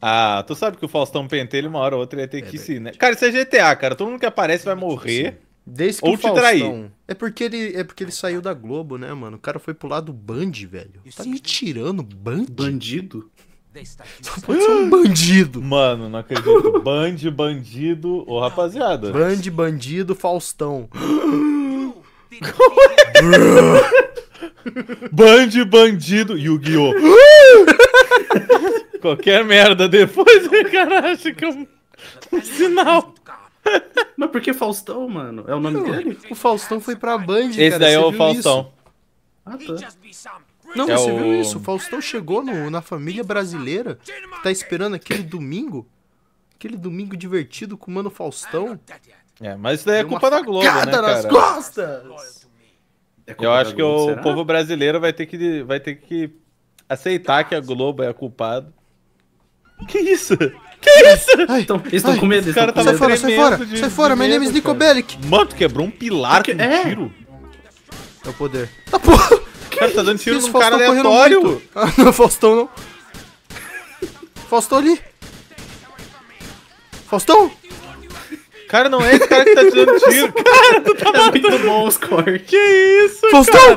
Ah, tu sabe que o Faustão Pentelho, uma hora ou outra, ia ter é que se, né? Cara, isso é GTA, cara. Todo mundo que aparece vai morrer. Desde que ou o Faustão... Trair. É porque, ele, é porque ele saiu da Globo, né, mano? O cara foi pro lado Band, velho. Tá me tirando, Band? Bandido? Só pode ser um bandido. Mano, não acredito. Band, bandido, ô rapaziada. Band, bandido, Faustão. Band, bandido, Yu-Gi-Oh! Qualquer merda depois, o cara acha que é um, um é sinal. Mas por que Faustão, mano? É o nome dele? O Faustão foi pra Band, Esse cara, daí é o Faustão. Isso? Ah, tá. Não, é você o... viu isso? O Faustão chegou no, na família brasileira, tá esperando aquele domingo, aquele domingo divertido com o mano Faustão. É, mas isso daí é culpa da Globo, né, cara? nas costas! É Eu acho Globo, que o será? povo brasileiro vai ter que, vai ter que aceitar que a Globo é a culpada que isso? Que isso? Ai, então, eles estão com medo. Esse cara tava fora, sai fora, de, sai fora. meu nome é Nico Bellic. Mano, tu quebrou um pilar com um é. tiro. É o poder. Tá ah, porra. Que cara, tá dando tiro isso, num cara aleatório. Ah, não, Faustão não. Faustão ali. Faustão? Cara, não é esse cara que tá te dando tiro. cara, tu tá é muito bom os cortes. Que isso, Faustão? cara?